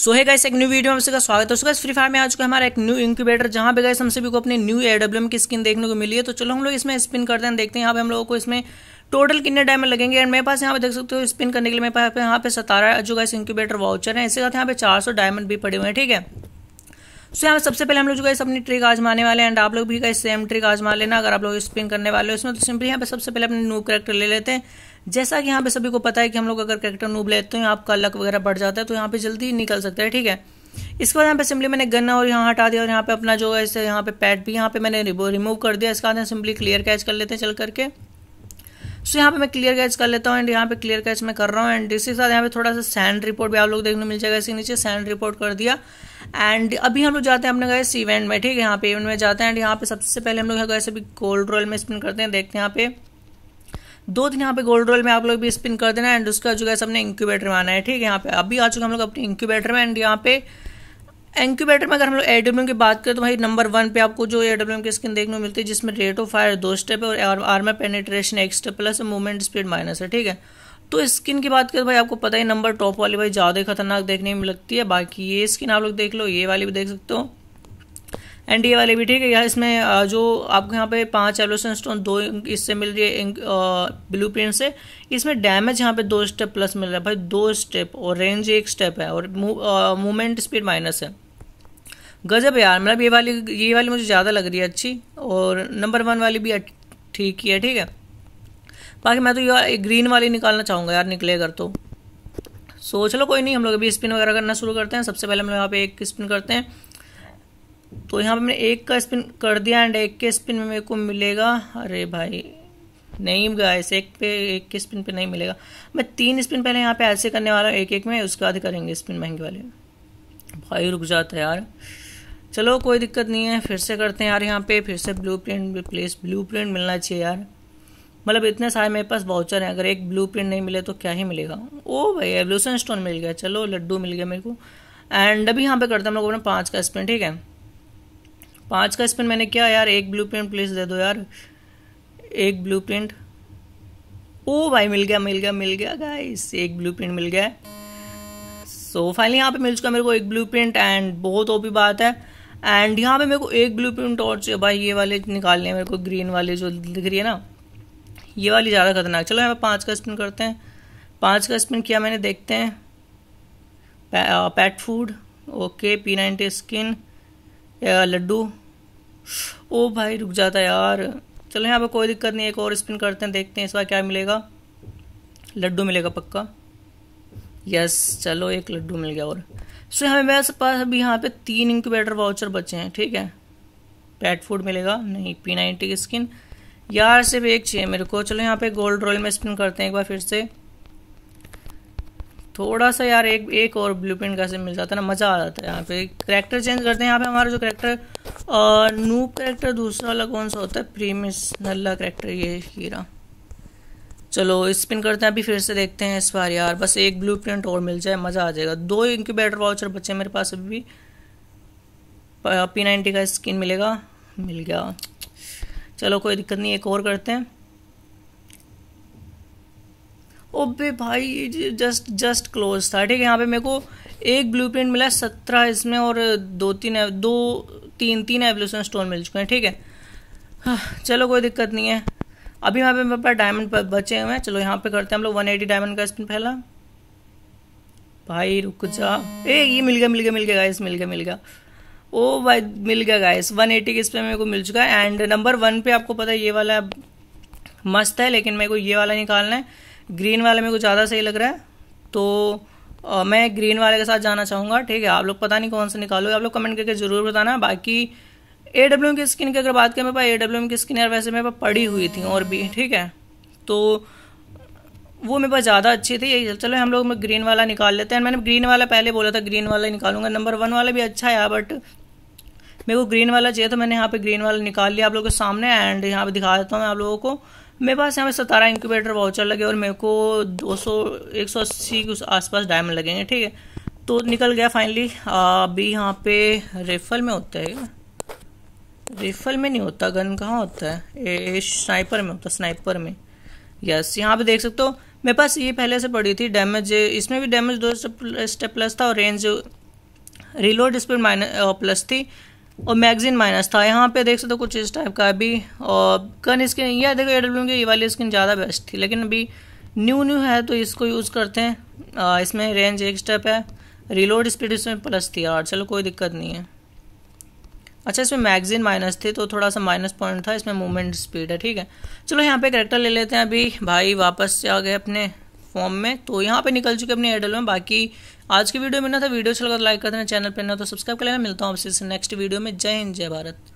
सो है गाइस एक new video में सबका स्वागत है उसका फ्री फायर में आज का हमारा एक न्यू इंक्यूबेटर जहां पे गाइस हम सभी को अपने न्यू एडब्ल्यूएम की स्किन देखने को मिली है तो चलो हम लोग इसमें स्पिन करते हैं देखते हैं यहाँ पे हम लोगों को इसमें टोटल कितने डायमंड लगेंगे एंड मेरे पास यहाँ पे देख सकते हो स्पिन करने के लिए मेरे पास यहाँ पे सतारह जो गाइस इंक्यूबेटर वाउचर है इसके साथ यहाँ पे चार डायमंड भी पड़े हुए हैं ठीक है सो यहाँ पर सबसे पहले हम लोग जो गाइस अपनी ट्रिक आजमाने वाले हैं एंड आप लोग भी गाइस सेम ट्रिक आजमा लेना अगर आप लोग स्पिन करने वाले हो इसमें तो सिंपली यहाँ पे सबसे पहले अपने न्यू करेक्टर ले लेते हैं जैसा कि यहाँ पे सभी को पता है कि हम लोग अगर करेक्टर नूब लेते हैं आपका लक वगैरह बढ़ जाता है तो यहाँ पे जल्दी निकल सकता है ठीक है इसके बाद यहाँ पे सिंपली मैंने गन्ना और यहाँ हटा दिया और यहाँ पे अपना जो है यहाँ पे पैट भी यहाँ पे मैंने रिमूव कर दिया इसके बाद सिंपली क्लियर कैच कर लेते हैं चल करके सो यहाँ पे मैं क्लियर कैच कर लेता हूँ एंड यहाँ पे क्लियर कैच मैं कर रहा हूँ एंड इसके साथ यहाँ पे थोड़ा सा सैंड रिपोर्ट भी आप लोग देखने मिल जाएगा इसके नीचे सैंड रिपोर्ट कर दिया एंड अभी हम लोग जाते हैं अपने गए इस इवेंट में ठीक है यहाँ पे इवेंट में जाते हैं एंड यहाँ पे सबसे पहले हम लोग यहाँ गए सभी गोल्ड रॉयल में स्पिन करते हैं देखते हैं यहाँ पे दो दिन यहाँ पे गोल्ड रोल में आप लोग भी स्पिन कर देना एंड उसका जो है सबने इंक्यूबेटर में आना है ठीक है यहाँ पे अभी आ चुके हम लोग अपने इंक्यूबेटर में एंड यहाँ पे इंक्यूबेटर में अगर हम लोग ए की बात करें तो भाई नंबर वन पे आपको जो ए डब्ल्यू की स्किन देखने को मिलती है जिसमें रेट ऑफ फायर दो स्टेप है और आर्मर पेनेट्रेशन एक step plus movement speed minus है ठीक है तो स्किन की बात करें तो भाई आपको पता ही नंबर टॉप वाली भाई ज़्यादा खतरनाक देखने में लगती है बाकी ये स्किन आप लोग देख लो ये वाली भी देख सकते हो एंड ये वाले भी ठीक है यार इसमें जो आपको यहाँ पे पांच एलोसन स्टोन दो इससे मिल रही है ब्लू प्रिंट से इसमें डैमेज यहाँ पे दो स्टेप प्लस मिल रहा है भाई दो स्टेप और रेंज एक स्टेप है और मूवमेंट स्पीड माइनस है गजब यार मतलब ये वाली ये वाली मुझे ज़्यादा लग रही है अच्छी और नंबर वन वाली भी ठीक ही है ठीक है बाकी मैं तो यार ग्रीन वाली निकालना चाहूँगा यार निकले अगर तो सो लो चलो कोई नहीं हम लोग अभी स्पिन वगैरह करना शुरू करते हैं सबसे पहले हम लोग यहाँ पे एक स्पिन करते हैं तो यहाँ पे मैंने एक का स्पिन कर दिया एंड एक के स्पिन में मेरे को मिलेगा अरे भाई नहीं गाइस एक पे एक के स्पिन पे नहीं मिलेगा मैं तीन स्पिन पहले यहाँ पे ऐसे करने वाला हूँ एक एक में उसके बाद करेंगे स्पिन महंगे वाले भाई रुक जाता है यार चलो कोई दिक्कत नहीं है फिर से करते हैं यार यहाँ पे फिर से blueprint replace blueprint मिलना चाहिए यार मतलब इतने सारे मेरे पास बाउचर हैं अगर एक ब्लू प्रिंट नहीं मिले तो क्या ही मिलेगा ओ भाई एवल्यूशन स्टोन मिल गया चलो लड्डू मिल गया मेरे को एंड अभी यहाँ पे करते हैं हम लोग अपने पाँच का स्पिन ठीक है पाँच का स्पिन मैंने क्या यार एक ब्लू प्रिंट प्लीज दे दो यार एक ब्लू प्रिंट ओ भाई मिल गया मिल गया मिल गया गाइस एक ब्लू प्रिंट मिल गया सो so, फाइनली यहाँ पे मिल चुका मेरे को एक ब्लू प्रिंट एंड बहुत ओपी बात है एंड यहाँ पे मेरे को एक ब्लू प्रिंट और चाहिए भाई ये वाले निकालने मेरे को ग्रीन वाले जो दिख रही है ना ये वाली ज़्यादा खतरनाक चलो यहाँ पे पाँच का स्पिन करते हैं पाँच का स्पिन किया मैंने देखते हैं pet food okay P ninety skin या लड्डू ओ भाई रुक जाता यार चलो यहाँ पे कोई दिक्कत नहीं एक और स्पिन करते हैं देखते हैं इस बार क्या मिलेगा लड्डू मिलेगा पक्का यस चलो एक लड्डू मिल गया और सो यहाँ मेरे पास अभी यहाँ पे तीन इंक्यूबेटर वाउचर बचे हैं ठीक है पैट फूड मिलेगा नहीं पी नाइनटी की स्किन यार सिर्फ एक चाहिए मेरे को चलो यहाँ पे गोल्ड रॉयल में स्पिन करते हैं एक बार फिर से थोड़ा सा यार एक एक और ब्लू प्रिंट का मिल जाता है ना मज़ा आ जाता है यहाँ पे करेक्टर चेंज करते हैं यहाँ पे हमारा जो करेक्टर नू करेक्टर दूसरा वाला कौन सा होता है प्रीमिस नल्ला करेक्टर ये हीरा चलो स्पिन करते हैं अभी फिर से देखते हैं इस बार यार बस एक ब्लू प्रिंट और मिल जाए मज़ा आ जाएगा दो बैटर वाउचर बच्चे मेरे पास अभी भी पी नाइनटी का स्किन मिलेगा मिल गया चलो कोई दिक्कत नहीं एक और करते हैं ओबे भाई जस्ट जस्ट क्लोज था ठीक है यहाँ पे मेरे को एक ब्लू प्रिंट मिला सत्रह इसमें और दो तीन दो तीन तीन एवोल्यूशन स्टोन मिल चुके हैं ठीक है हाँ, चलो कोई दिक्कत नहीं है अभी यहाँ पे मेरे पास डायमंड बचे हुए हैं चलो यहाँ पे करते हैं हम लोग वन एटी डायमंड का स्पिन फैला भाई रुक जा ए ये मिल गया मिल गया मिल गया गाइस मिल गया मिल गया ओ भाई मिल गया गाइस 180 के स्पिन मेरे को मिल चुका है एंड नंबर वन पे आपको पता है ये वाला मस्त है लेकिन मेरे को ये वाला निकालना है ग्रीन वाले में कुछ ज़्यादा सही लग रहा है तो आ, मैं ग्रीन वाले के साथ जाना चाहूँगा ठीक है आप लोग पता नहीं कौन सा निकालोगे आप लोग कमेंट करके ज़रूर बताना बाकी ए डब्ल्यू की स्किन की अगर बात करें मेरे पास ए डब्ल्यू की स्किन यार वैसे मेरे पास पड़ी हुई थी और भी ठीक है तो वो मेरे पास ज़्यादा अच्छी थी यही चलो हम लोग ग्रीन वाला निकाल लेते हैं मैंने ग्रीन वाला पहले बोला था ग्रीन वाला निकालूंगा नंबर वन वाला भी अच्छा है बट मेरे को ग्रीन वाला चाहिए तो मैंने यहाँ पे ग्रीन वाला निकाल लिया आप लोगों के सामने एंड यहाँ पे दिखा देता हूँ मैं आप लोगों को मेरे पास यहाँ पे सतारह इंक्यूबेटर वाउचर लगे और मेरे को दो सौ एक सौ अस्सी के आसपास डायमंड लगेंगे ठीक है तो निकल गया फाइनली अभी यहाँ पे रेफल में होता है रेफल में नहीं होता गन कहाँ होता है ए स्नाइपर में होता है स्नाइपर में यस यहाँ पे देख सकते हो मेरे पास ये पहले से पड़ी थी डैमेज इसमें भी डैमेज दो स्टेप प्लस था और range reload speed minus plus थी और मैगजीन माइनस था यहाँ पे देख सकते हो कुछ इस टाइप का अभी और कन स्किन यह देखो ए डब्ल्यू की ये वाली स्किन ज़्यादा बेस्ट थी लेकिन अभी न्यू न्यू है तो इसको यूज़ करते हैं आ, इसमें रेंज एक स्टेप है रिलोड स्पीड इसमें प्लस थी यार चलो कोई दिक्कत नहीं है अच्छा इसमें मैगजीन माइनस थी तो थोड़ा सा माइनस पॉइंट था इसमें मूवमेंट स्पीड है ठीक है चलो यहाँ पे करेक्टर ले लेते हैं अभी भाई वापस आ गए अपने फॉर्म में तो यहाँ पे निकल चुके अपने एडल में बाकी आज की वीडियो में ना था वीडियो अच्छा लगा तो लाइक कर देना चैनल पर ना तो सब्सक्राइब कर लेना मिलता हूँ आपसे नेक्स्ट वीडियो में जय हिंद जय भारत